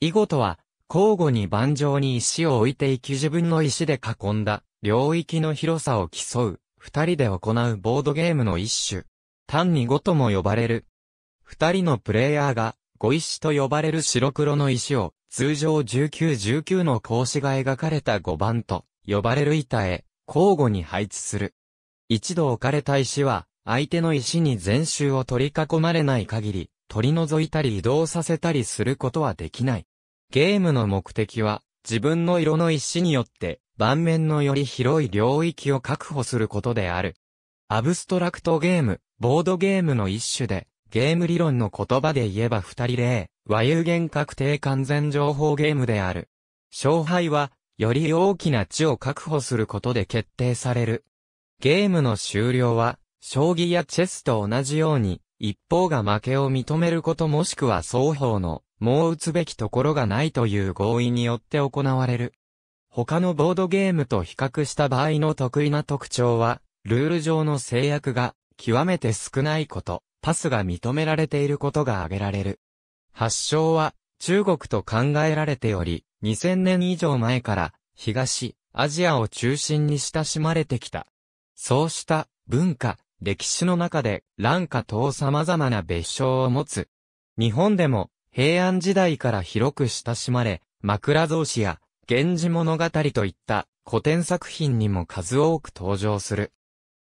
囲碁とは、交互に盤上に石を置いていき自分の石で囲んだ領域の広さを競う、二人で行うボードゲームの一種。単に碁とも呼ばれる。二人のプレイヤーが、碁石と呼ばれる白黒の石を、通常1919の格子が描かれた碁盤と呼ばれる板へ、交互に配置する。一度置かれた石は、相手の石に全周を取り囲まれない限り、取り除いたり移動させたりすることはできない。ゲームの目的は、自分の色の意思によって、盤面のより広い領域を確保することである。アブストラクトゲーム、ボードゲームの一種で、ゲーム理論の言葉で言えば二人例、和有限確定完全情報ゲームである。勝敗は、より大きな地を確保することで決定される。ゲームの終了は、将棋やチェスと同じように、一方が負けを認めることもしくは双方の、もう打つべきところがないという合意によって行われる。他のボードゲームと比較した場合の得意な特徴は、ルール上の制約が極めて少ないこと、パスが認められていることが挙げられる。発祥は中国と考えられており、2000年以上前から東、アジアを中心に親しまれてきた。そうした文化、歴史の中で乱下等様々な別称を持つ。日本でも平安時代から広く親しまれ、枕草子や源氏物語といった古典作品にも数多く登場する。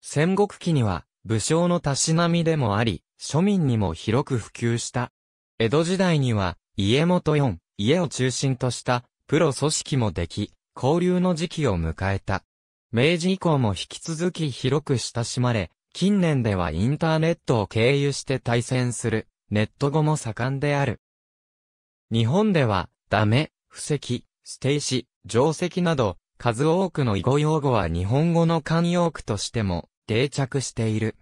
戦国期には武将のたしなみでもあり、庶民にも広く普及した。江戸時代には家元四、家を中心としたプロ組織もでき、交流の時期を迎えた。明治以降も引き続き広く親しまれ、近年ではインターネットを経由して対戦する、ネット語も盛んである。日本では、ダメ、布石、捨て石、定石など、数多くの囲碁用語は日本語の慣用句としても、定着している。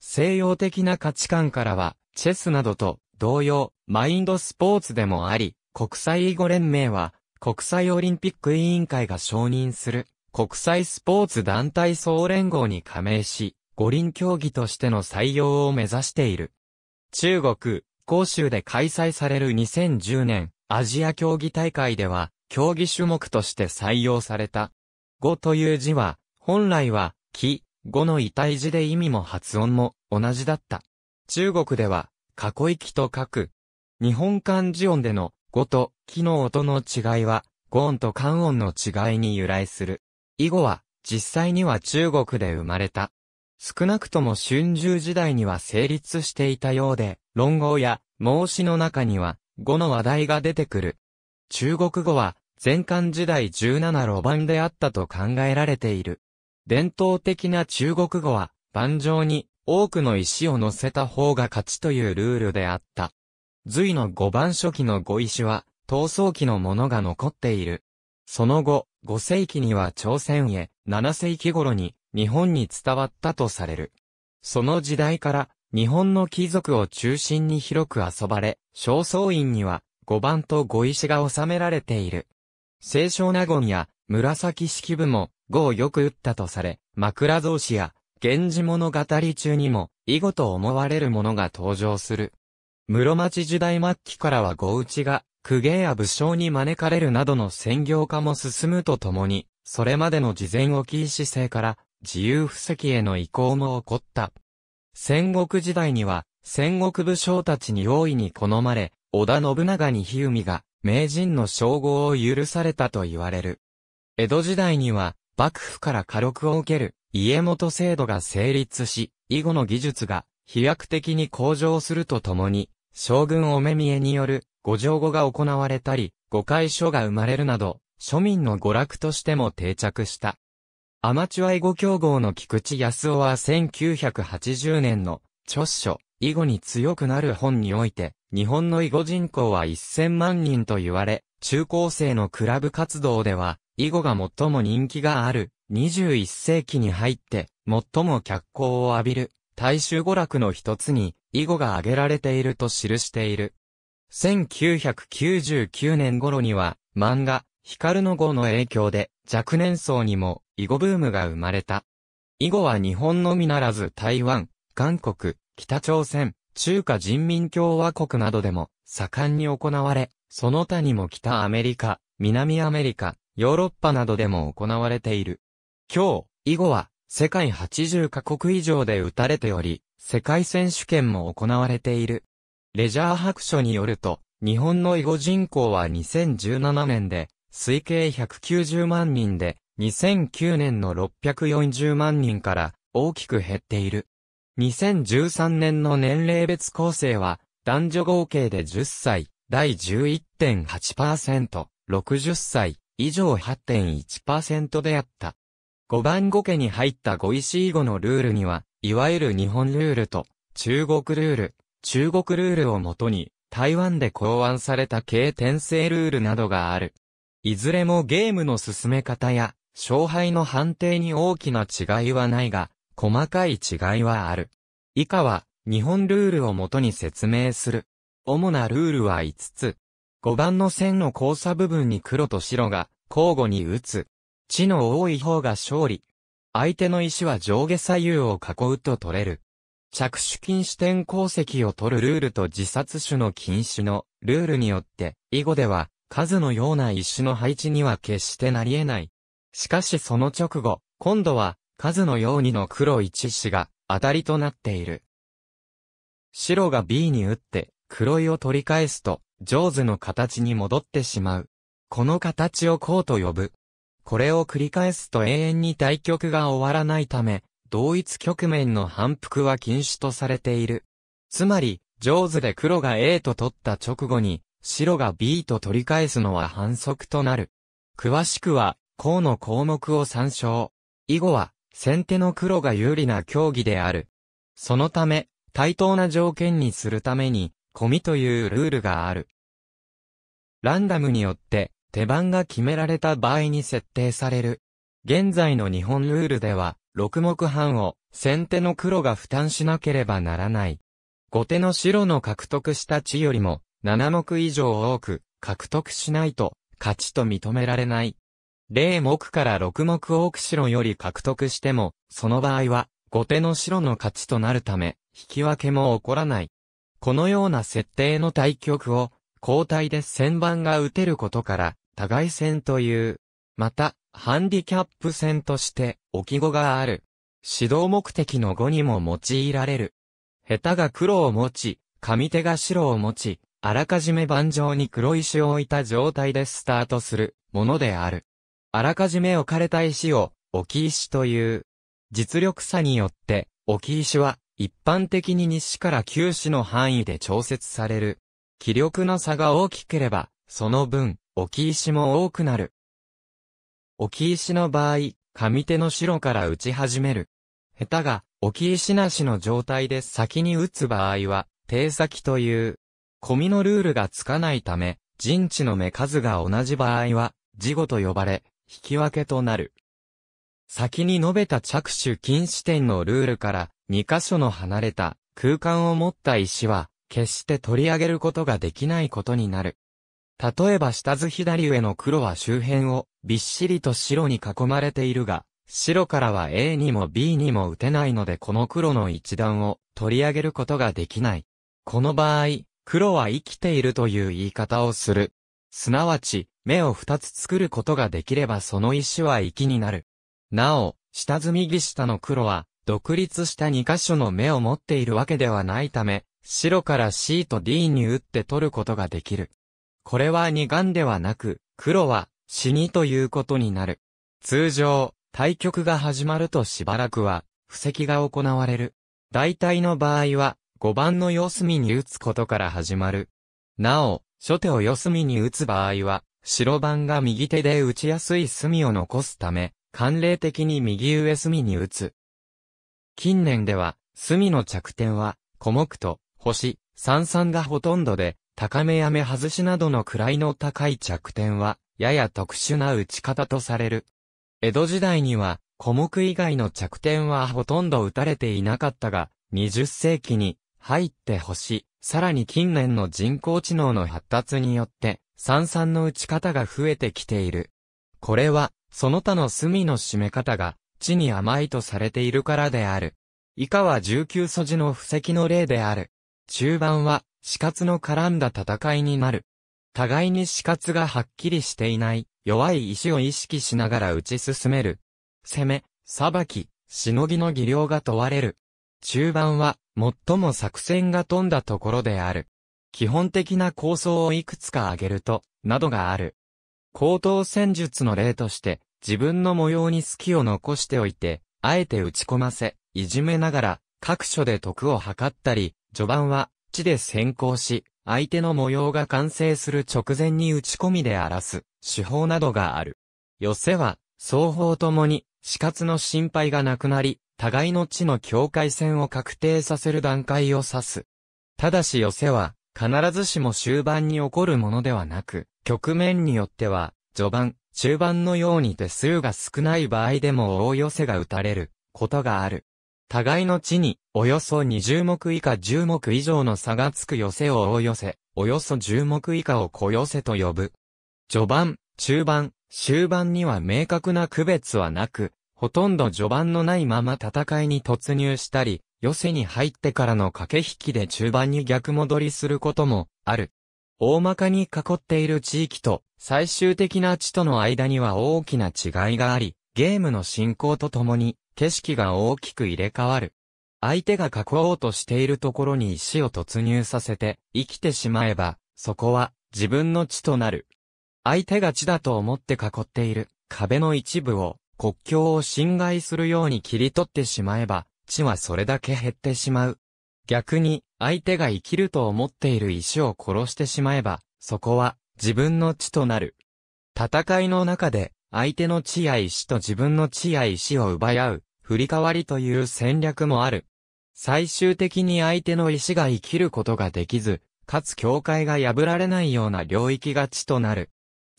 西洋的な価値観からは、チェスなどと同様、マインドスポーツでもあり、国際囲碁連盟は、国際オリンピック委員会が承認する、国際スポーツ団体総連合に加盟し、五輪競技としての採用を目指している。中国、広州で開催される2010年アジア競技大会では、競技種目として採用された。語という字は、本来は、木、語の遺体字で意味も発音も同じだった。中国では、囲い木と書く。日本漢字音での語と木の音の違いは、語音と漢音の違いに由来する。囲碁は、実際には中国で生まれた。少なくとも春秋時代には成立していたようで、論語や孟子の中には語の話題が出てくる。中国語は前漢時代17路盤であったと考えられている。伝統的な中国語は盤上に多くの石を乗せた方が勝ちというルールであった。隋の五番初期の五石は、闘争期のものが残っている。その後、五世紀には朝鮮へ、七世紀頃に日本に伝わったとされる。その時代から、日本の貴族を中心に広く遊ばれ、正倉院には、五番と五石が収められている。清少納言や、紫式部も、五をよく打ったとされ、枕草子や、源氏物語中にも、囲碁と思われるものが登場する。室町時代末期からは碁打ちが、公家や武将に招かれるなどの専業化も進むとともに、それまでの事前置き石制から、自由布石への移行も起こった。戦国時代には、戦国武将たちに大いに好まれ、織田信長に日海が、名人の称号を許されたと言われる。江戸時代には、幕府から火力を受ける、家元制度が成立し、以後の技術が、飛躍的に向上するとともに、将軍お目見えによる、五条語が行われたり、五会所が生まれるなど、庶民の娯楽としても定着した。アマチュア囲碁競合の菊池康夫は1980年の著書、囲碁に強くなる本において、日本の囲碁人口は1000万人と言われ、中高生のクラブ活動では、囲碁が最も人気がある、21世紀に入って、最も脚光を浴びる、大衆娯楽の一つに、囲碁が挙げられていると記している。1999年頃には、漫画、光の碁の影響で、若年層にも、囲碁ブームが生まれた。囲碁は日本のみならず台湾、韓国、北朝鮮、中華人民共和国などでも盛んに行われ、その他にも北アメリカ、南アメリカ、ヨーロッパなどでも行われている。今日、囲碁は世界80カ国以上で打たれており、世界選手権も行われている。レジャー白書によると、日本の囲碁人口は2017年で推計190万人で、2009年の640万人から大きく減っている。2013年の年齢別構成は、男女合計で10歳、第11.8%、60歳以上8.1%であった。5番5家に入った5石以後のルールには、いわゆる日本ルールと中国ルール、中国ルールをもとに、台湾で考案された経転生ルールなどがある。いずれもゲームの進め方や勝敗の判定に大きな違いはないが、細かい違いはある。以下は、日本ルールをもとに説明する。主なルールは5つ。5番の線の交差部分に黒と白が交互に打つ。地の多い方が勝利。相手の石は上下左右を囲うと取れる。着手禁止点鉱石を取るルールと自殺種の禁止のルールによって、以後では数のような石の配置には決してなり得ないしかしその直後、今度は、数のようにの黒一子が、当たりとなっている。白が B に打って、黒いを取り返すと、ジョーズの形に戻ってしまう。この形をこうと呼ぶ。これを繰り返すと永遠に対局が終わらないため、同一局面の反復は禁止とされている。つまり、ジョーズで黒が A と取った直後に、白が B と取り返すのは反則となる。詳しくは、項の項目を参照。以後は、先手の黒が有利な競技である。そのため、対等な条件にするために、込みというルールがある。ランダムによって、手番が決められた場合に設定される。現在の日本ルールでは、6目半を先手の黒が負担しなければならない。後手の白の獲得した地よりも7目以上多く獲得しないと勝ちと認められない。0目から六目多く白より獲得しても、その場合は、後手の白の勝ちとなるため、引き分けも起こらない。このような設定の対局を、交代で旋盤が打てることから、互い戦という。また、ハンディキャップ戦として、置き語がある。指導目的の語にも用いられる。下手が黒を持ち、上手が白を持ち、あらかじめ盤上に黒石を置いた状態でスタートするものである。あらかじめ置かれた石を置き石という。実力差によって、置き石は一般的に西から九市の範囲で調節される。気力の差が大きければ、その分、置き石も多くなる。置き石の場合、上手の白から打ち始める。下手が、置き石なしの状態で先に打つ場合は、定先という、込みのルールがつかないため、陣地の目数が同じ場合は、事後と呼ばれ、引き分けとなる。先に述べた着手禁止点のルールから2箇所の離れた空間を持った石は決して取り上げることができないことになる。例えば下図左上の黒は周辺をびっしりと白に囲まれているが、白からは A にも B にも打てないのでこの黒の一段を取り上げることができない。この場合、黒は生きているという言い方をする。すなわち、目を二つ作ることができればその石はきになる。なお、下積み木下の黒は、独立した二箇所の目を持っているわけではないため、白から C と D に打って取ることができる。これは二眼ではなく、黒は死にということになる。通常、対局が始まるとしばらくは、布石が行われる。大体の場合は、5番の四隅に打つことから始まる。なお、初手を四隅に打つ場合は、白番が右手で打ちやすい隅を残すため、慣例的に右上隅に打つ。近年では、隅の着点は、小目と、星、三三がほとんどで、高めや目外しなどの位の高い着点は、やや特殊な打ち方とされる。江戸時代には、小目以外の着点はほとんど打たれていなかったが、20世紀に、入って星、さらに近年の人工知能の発達によって、三々の打ち方が増えてきている。これは、その他の隅の締め方が、地に甘いとされているからである。以下は19素地の布石の例である。中盤は、死活の絡んだ戦いになる。互いに死活がはっきりしていない、弱い石を意識しながら打ち進める。攻め、裁き、しのぎの技量が問われる。中盤は最も作戦が飛んだところである。基本的な構想をいくつか挙げると、などがある。高等戦術の例として、自分の模様に隙を残しておいて、あえて打ち込ませ、いじめながら、各所で得を図ったり、序盤は、地で先行し、相手の模様が完成する直前に打ち込みで荒らす、手法などがある。寄せは、双方ともに、死活の心配がなくなり、互いの地の境界線を確定させる段階を指す。ただし寄せは、必ずしも終盤に起こるものではなく、局面によっては、序盤、中盤のように手数が少ない場合でも大寄せが打たれることがある。互いの地に、およそ20目以下10目以上の差がつく寄せを大寄せ、およそ10目以下を小寄せと呼ぶ。序盤、中盤、終盤には明確な区別はなく、ほとんど序盤のないまま戦いに突入したり、寄せに入ってからの駆け引きで中盤に逆戻りすることもある。大まかに囲っている地域と最終的な地との間には大きな違いがあり、ゲームの進行とともに景色が大きく入れ替わる。相手が囲おうとしているところに石を突入させて生きてしまえば、そこは自分の地となる。相手が地だと思って囲っている壁の一部を国境を侵害するように切り取ってしまえば、地はそれだけ減ってしまう。逆に、相手が生きると思っている石を殺してしまえば、そこは自分の地となる。戦いの中で、相手の地や石と自分の地や石を奪い合う、振り替わりという戦略もある。最終的に相手の石が生きることができず、かつ境界が破られないような領域が地となる。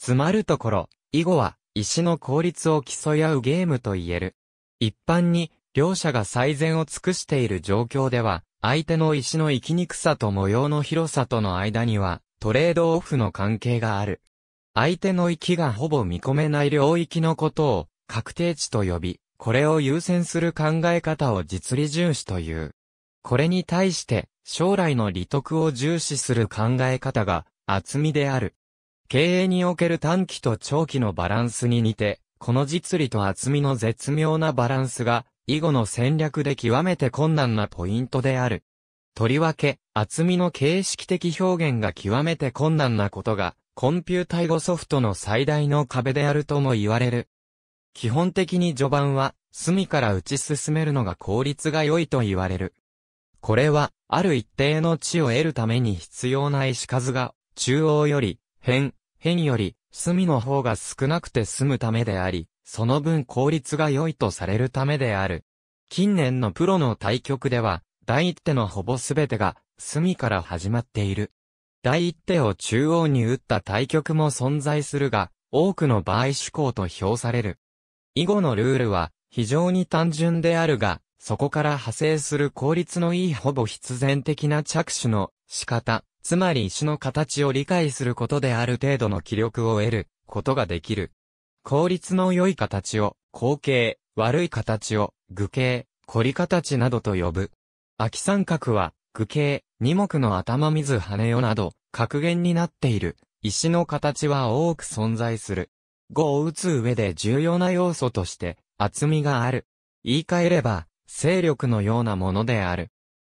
つまるところ、囲碁は、石の効率を競い合うゲームと言える。一般に、両者が最善を尽くしている状況では、相手の石の生きにくさと模様の広さとの間には、トレードオフの関係がある。相手のきがほぼ見込めない領域のことを、確定値と呼び、これを優先する考え方を実利重視という。これに対して、将来の利得を重視する考え方が、厚みである。経営における短期と長期のバランスに似て、この実利と厚みの絶妙なバランスが、以後の戦略で極めて困難なポイントである。とりわけ、厚みの形式的表現が極めて困難なことが、コンピュータイ語ソフトの最大の壁であるとも言われる。基本的に序盤は、隅から打ち進めるのが効率が良いと言われる。これは、ある一定の地を得るために必要な石数が、中央より、辺、変より、隅の方が少なくて済むためであり、その分効率が良いとされるためである。近年のプロの対局では、第一手のほぼすべてが、隅から始まっている。第一手を中央に打った対局も存在するが、多くの場合主向と評される。以後のルールは、非常に単純であるが、そこから派生する効率のいいほぼ必然的な着手の仕方、つまり石の形を理解することである程度の気力を得ることができる。効率の良い形を、後形、悪い形を、具形、凝り形などと呼ぶ。秋三角は、具形、二目の頭水羽よなど、格言になっている。石の形は多く存在する。語を打つ上で重要な要素として、厚みがある。言い換えれば、勢力のようなものである。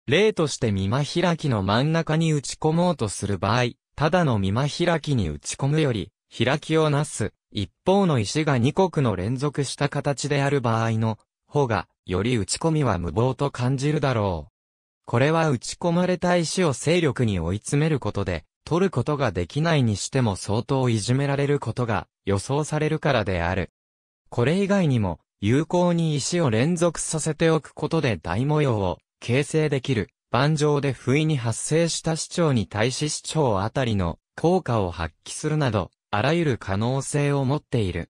例として見間開きの真ん中に打ち込もうとする場合、ただの見間開きに打ち込むより、開きをなす、一方の石が二国の連続した形である場合の、方が、より打ち込みは無謀と感じるだろう。これは打ち込まれた石を勢力に追い詰めることで、取ることができないにしても相当いじめられることが予想されるからである。これ以外にも、有効に石を連続させておくことで大模様を形成できる、盤上で不意に発生した市長に対し市長あたりの効果を発揮するなど、あらゆる可能性を持っている。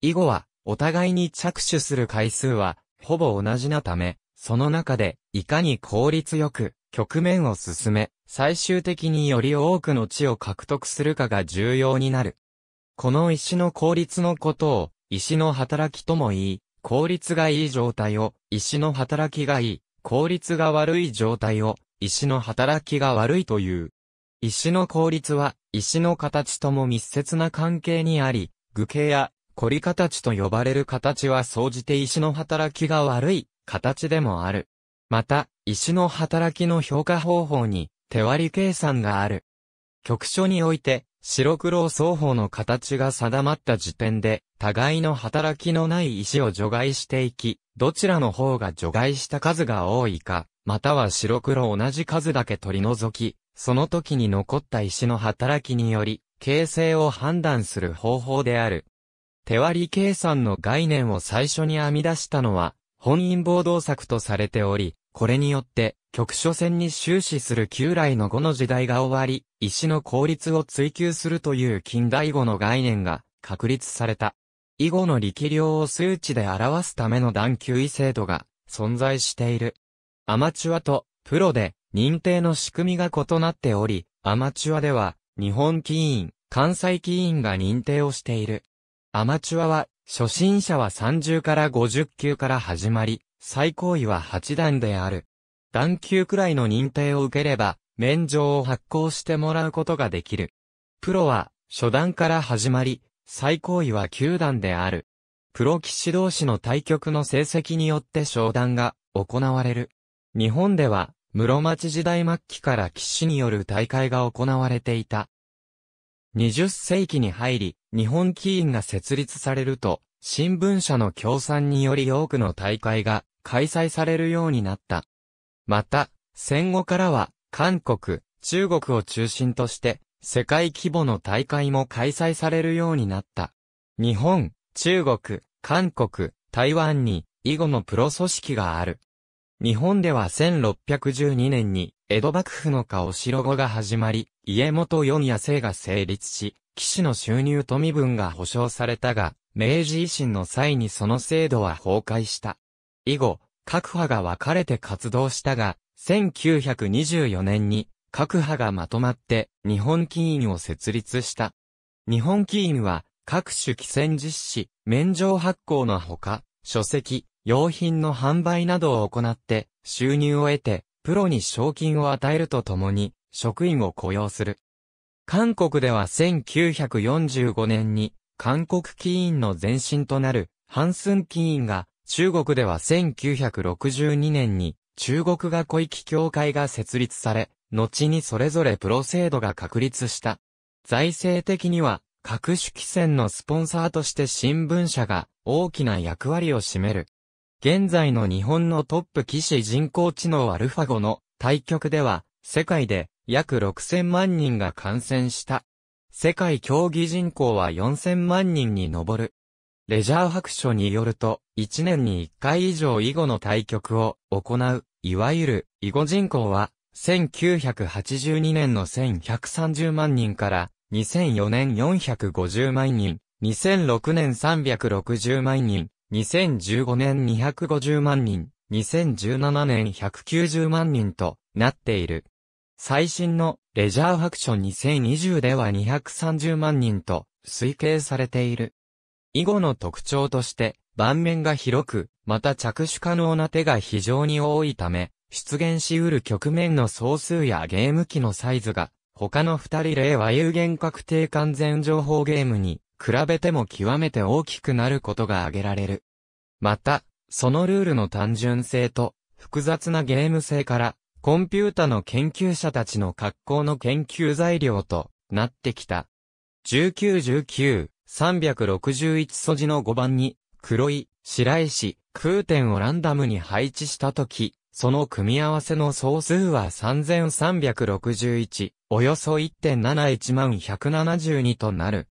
以後は、お互いに着手する回数は、ほぼ同じなため、その中で、いかに効率よく、局面を進め、最終的により多くの地を獲得するかが重要になる。この石の効率のことを、石の働きとも言い、効率がいい状態を、石の働きがいい、効率が悪い状態を、石の働きが悪いという。石の効率は、石の形とも密接な関係にあり、具形や、凝り形と呼ばれる形は総じて石の働きが悪い、形でもある。また、石の働きの評価方法に、手割り計算がある。局所において、白黒双方の形が定まった時点で、互いの働きのない石を除外していき、どちらの方が除外した数が多いか、または白黒同じ数だけ取り除き、その時に残った石の働きにより、形成を判断する方法である。手割り計算の概念を最初に編み出したのは、本因坊動作とされており、これによって、局所戦に終始する旧来の語の時代が終わり、石の効率を追求するという近代語の概念が確立された。以後の力量を数値で表すための段級位制度が存在している。アマチュアとプロで認定の仕組みが異なっており、アマチュアでは日本棋院、関西棋院が認定をしている。アマチュアは初心者は30から50級から始まり、最高位は8段である。段級くらいの認定を受ければ、免状を発行してもらうことができる。プロは、初段から始まり、最高位は球段である。プロ棋士同士の対局の成績によって商談が行われる。日本では、室町時代末期から騎士による大会が行われていた。20世紀に入り、日本棋院が設立されると、新聞社の協賛により多くの大会が開催されるようになった。また、戦後からは、韓国、中国を中心として、世界規模の大会も開催されるようになった。日本、中国、韓国、台湾に、囲碁のプロ組織がある。日本では1612年に、江戸幕府の顔白子が始まり、家元四野生が成立し、騎士の収入と身分が保障されたが、明治維新の際にその制度は崩壊した。以後、各派が分かれて活動したが、1924年に各派がまとまって日本企院を設立した。日本企院は各種規制実施、免状発行のほか、書籍、用品の販売などを行って収入を得て、プロに賞金を与えるとともに職員を雇用する。韓国では1945年に韓国企院の前身となるハンスン企院が中国では1962年に中国が小域協会が設立され、後にそれぞれプロ制度が確立した。財政的には各種規制のスポンサーとして新聞社が大きな役割を占める。現在の日本のトップ棋士人工知能アルファ5の対局では世界で約6000万人が感染した。世界競技人口は4000万人に上る。レジャー白書によると、1年に1回以上囲碁の対局を行う、いわゆる囲碁人口は、1982年の1130万人から、2004年450万人、2006年360万人、2015年250万人、2017年190万人となっている。最新のレジャー白書2020では230万人と推計されている。以後の特徴として、盤面が広く、また着手可能な手が非常に多いため、出現し得る局面の総数やゲーム機のサイズが、他の二人例は有限確定完全情報ゲームに、比べても極めて大きくなることが挙げられる。また、そのルールの単純性と、複雑なゲーム性から、コンピュータの研究者たちの格好の研究材料となってきた。1919 361素地の5番に、黒い、白石、空点をランダムに配置したとき、その組み合わせの総数は3361、およそ1.71万172となる。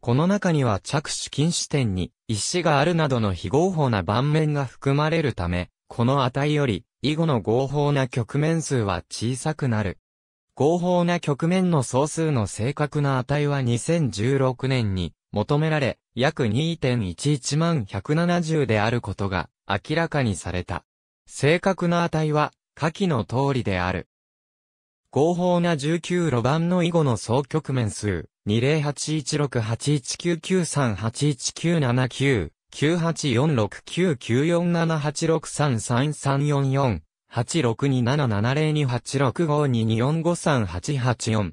この中には着手禁止点に、石があるなどの非合法な盤面が含まれるため、この値より、以後の合法な局面数は小さくなる。合法な局面の総数の正確な値は2016年に求められ、約2.11万170であることが明らかにされた。正確な値は、下記の通りである。合法な19路盤の囲碁の総局面数、2081681993819799。9 8 4 6 9 9 4 7 8 6 3 3 3 4 4 8 6 2 7 7 0 2 8 6 5 2 2 5 3 2 4 5 3 8 8 4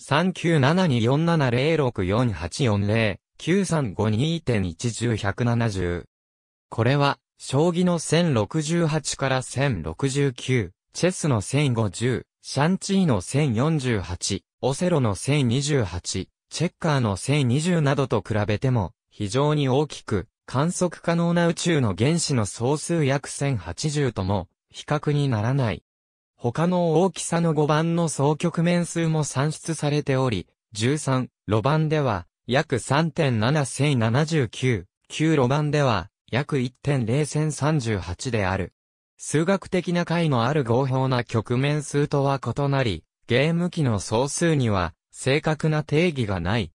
397247064840、9352.11170。これは、将棋の1068から1069、チェスの1050、シャンチーの1048、オセロの1028、チェッカーの1020などと比べても、非常に大きく、観測可能な宇宙の原子の総数約1080とも、比較にならない。他の大きさの5番の総局面数も算出されており、13、路番では、約3.7079、9路番では、約1.038である。数学的な解のある合法な局面数とは異なり、ゲーム機の総数には、正確な定義がない。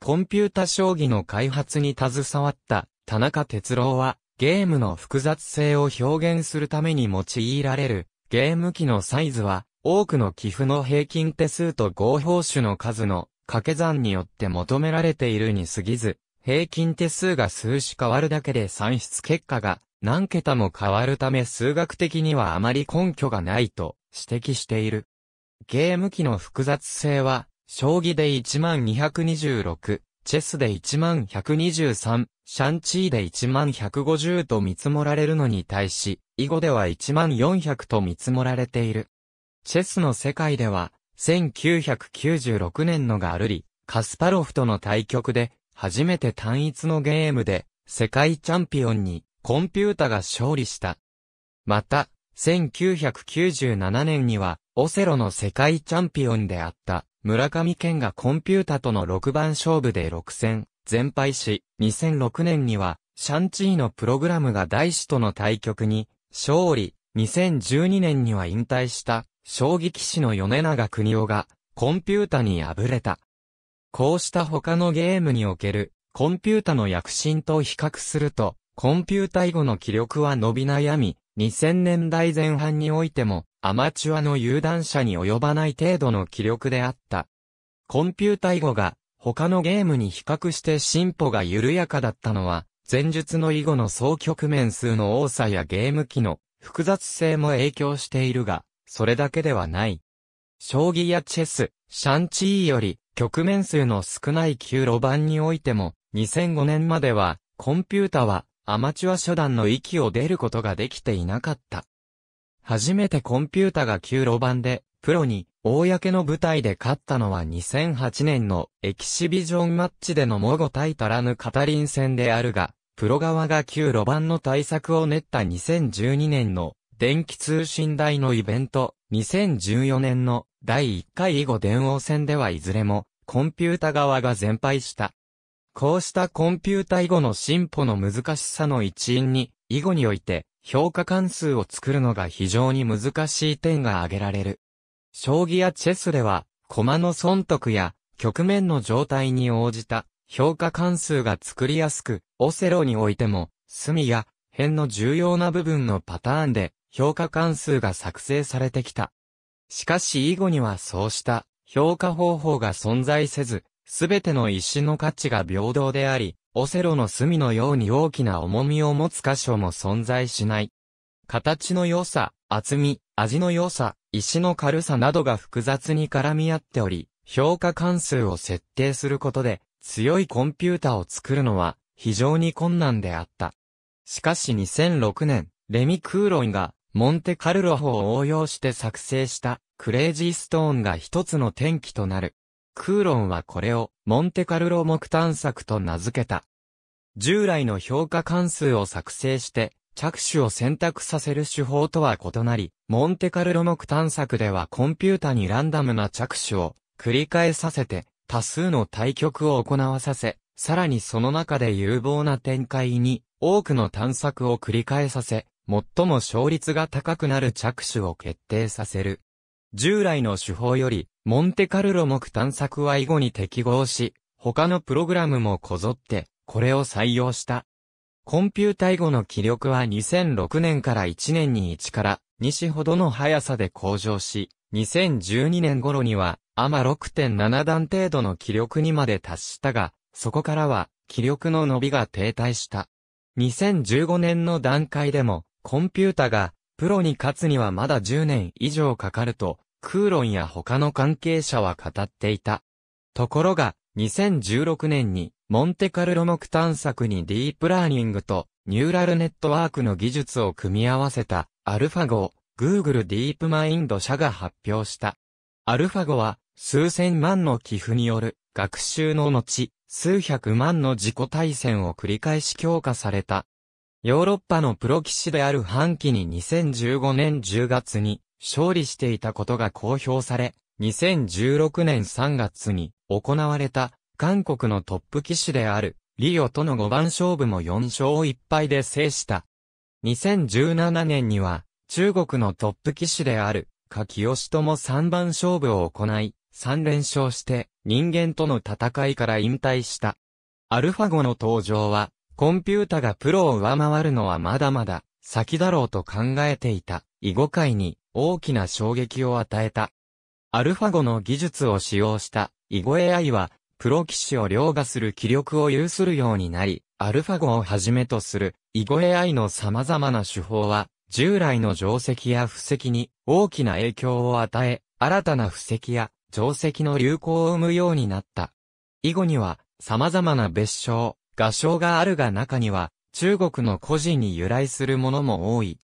コンピュータ将棋の開発に携わった田中哲郎は、ゲームの複雑性を表現するために用いられるゲーム機のサイズは、多くの寄付の平均手数と合法種の数の掛け算によって求められているに過ぎず、平均手数が数し変わるだけで算出結果が何桁も変わるため数学的にはあまり根拠がないと指摘している。ゲーム機の複雑性は、将棋で1226、チェスで1123、シャンチーで1150と見積もられるのに対し、囲碁では1400と見積もられている。チェスの世界では、1996年のガルリ、カスパロフとの対局で、初めて単一のゲームで、世界チャンピオンに、コンピュータが勝利した。また、1997年には、オセロの世界チャンピオンであった、村上健がコンピュータとの6番勝負で6戦、全敗し、2006年には、シャンチーのプログラムが大師との対局に、勝利、2012年には引退した、将棋騎士の米長邦夫が、コンピュータに敗れた。こうした他のゲームにおける、コンピュータの躍進と比較すると、コンピュータ以後の気力は伸び悩み、2000年代前半においても、アマチュアの有段者に及ばない程度の気力であった。コンピュータ囲碁が他のゲームに比較して進歩が緩やかだったのは、前述の囲碁の総局面数の多さやゲーム機の複雑性も影響しているが、それだけではない。将棋やチェス、シャンチーより局面数の少ない旧路盤においても、2005年まではコンピュータはアマチュア初段の域を出ることができていなかった。初めてコンピュータが旧路盤で、プロに、公の舞台で勝ったのは2008年のエキシビジョンマッチでのモゴ対たらぬカタリン戦であるが、プロ側が旧路盤の対策を練った2012年の電気通信台のイベント、2014年の第1回以後電王戦ではいずれもコンピュータ側が全敗した。こうしたコンピュータ以後の進歩の難しさの一因に、以後において、評価関数を作るのが非常に難しい点が挙げられる。将棋やチェスでは、駒の損得や局面の状態に応じた評価関数が作りやすく、オセロにおいても、隅や辺の重要な部分のパターンで評価関数が作成されてきた。しかし以後にはそうした評価方法が存在せず、すべての石の価値が平等であり、オセロの隅のように大きな重みを持つ箇所も存在しない。形の良さ、厚み、味の良さ、石の軽さなどが複雑に絡み合っており、評価関数を設定することで、強いコンピュータを作るのは非常に困難であった。しかし2006年、レミ・クーロイがモンテカルロ法を応用して作成したクレイジーストーンが一つの転機となる。クーロンはこれをモンテカルロ目探索と名付けた。従来の評価関数を作成して、着手を選択させる手法とは異なり、モンテカルロ目探索ではコンピュータにランダムな着手を繰り返させて、多数の対局を行わさせ、さらにその中で有望な展開に多くの探索を繰り返させ、最も勝率が高くなる着手を決定させる。従来の手法より、モンテカルロ目探索は以後に適合し、他のプログラムもこぞって、これを採用した。コンピュータ以後の気力は2006年から1年に1から2しほどの速さで向上し、2012年頃には、アマ6.7段程度の気力にまで達したが、そこからは、気力の伸びが停滞した。2015年の段階でも、コンピュータが、プロに勝つにはまだ10年以上かかると、クーロンや他の関係者は語っていた。ところが、2016年に、モンテカルロ目探索にディープラーニングと、ニューラルネットワークの技術を組み合わせた、アルファ号、Google ディープマインド社が発表した。アルファ号は、数千万の寄付による、学習の後、数百万の自己対戦を繰り返し強化された。ヨーロッパのプロ騎士である半期に2015年10月に、勝利していたことが公表され、2016年3月に行われた韓国のトップ騎士であるリオとの5番勝負も4勝1敗で制した。2017年には中国のトップ騎士である柿吉とも3番勝負を行い、3連勝して人間との戦いから引退した。アルファ5の登場はコンピュータがプロを上回るのはまだまだ先だろうと考えていた囲碁界に大きな衝撃を与えた。アルファ5の技術を使用した囲碁 AI は、プロ騎士を凌駕する気力を有するようになり、アルファ5をはじめとする囲碁 AI の様々な手法は、従来の定石や布石に大きな影響を与え、新たな布石や定石の流行を生むようになった。以後には様々な別称、画称があるが中には中国の個人に由来するものも多い。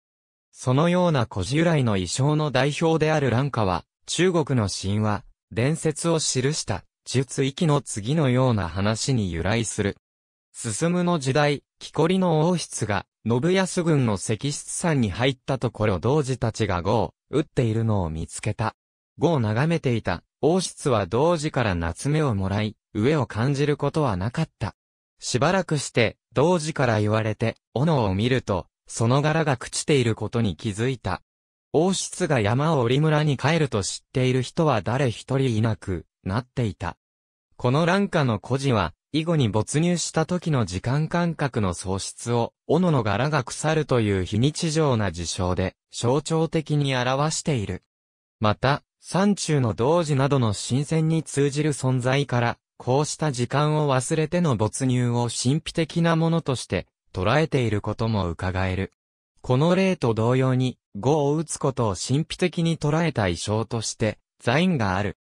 そのような古事由来の意匠の代表である蘭花は、中国の神話、伝説を記した、術域の次のような話に由来する。進むの時代、木こりの王室が、信康軍の石室山に入ったところ童子たちが号、を打っているのを見つけた。号を眺めていた、王室は童子から夏目をもらい、飢えを感じることはなかった。しばらくして、童子から言われて、斧を見ると、その柄が朽ちていることに気づいた。王室が山を織村に帰ると知っている人は誰一人いなくなっていた。この乱下の孤児は、以後に没入した時の時間感覚の喪失を、斧の柄が腐るという非日常な事象で、象徴的に表している。また、山中の同時などの新鮮に通じる存在から、こうした時間を忘れての没入を神秘的なものとして、捉えていることも伺える。この例と同様に、語を打つことを神秘的に捉えた意象として、ザインがある。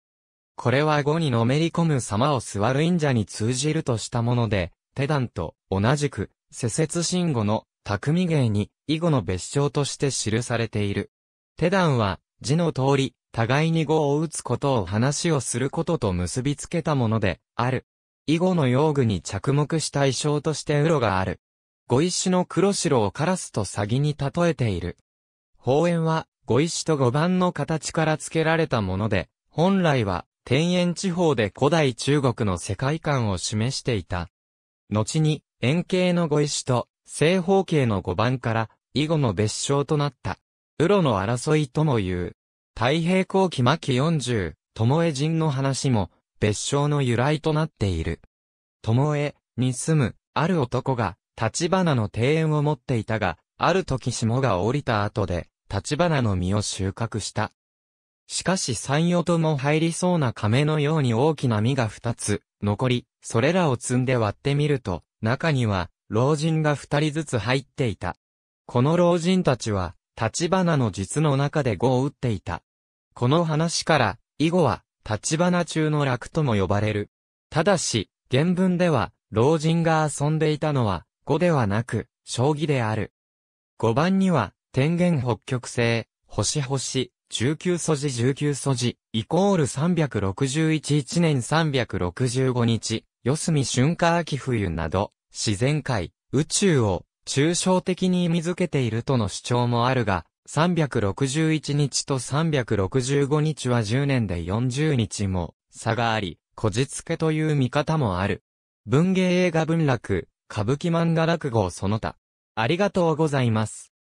これは語にのめり込む様を座る忍者に通じるとしたもので、手段と同じく、施設信語の匠芸に、以後の別称として記されている。手段は、字の通り、互いに語を打つことを話をすることと結びつけたもので、ある。以後の用具に着目した意象としてウロがある。碁石の黒白をカラスとサギに例えている。方円は、碁石と碁盤の形から付けられたもので、本来は、天円地方で古代中国の世界観を示していた。後に、円形の碁石と、正方形の碁盤から、囲碁の別称となった。ウロの争いとも言う。太平後期末期40、もえ人の話も、別称の由来となっている。もえ、に住む、ある男が、立花の庭園を持っていたが、ある時霜が降りた後で、立花の実を収穫した。しかし山葉とも入りそうな亀のように大きな実が二つ、残り、それらを積んで割ってみると、中には、老人が二人ずつ入っていた。この老人たちは、立花の実の中で碁を打っていた。この話から、以後は、立花中の楽とも呼ばれる。ただし、原文では、老人が遊んでいたのは、語ではなく、将棋である。5番には、天元北極星、星星、19素地19素地、イコール3611年365日、四隅春夏秋冬など、自然界、宇宙を、抽象的に意味づけているとの主張もあるが、361日と365日は10年で40日も差があり、こじつけという見方もある。文芸映画文楽、歌舞伎漫画落語その他。ありがとうございます。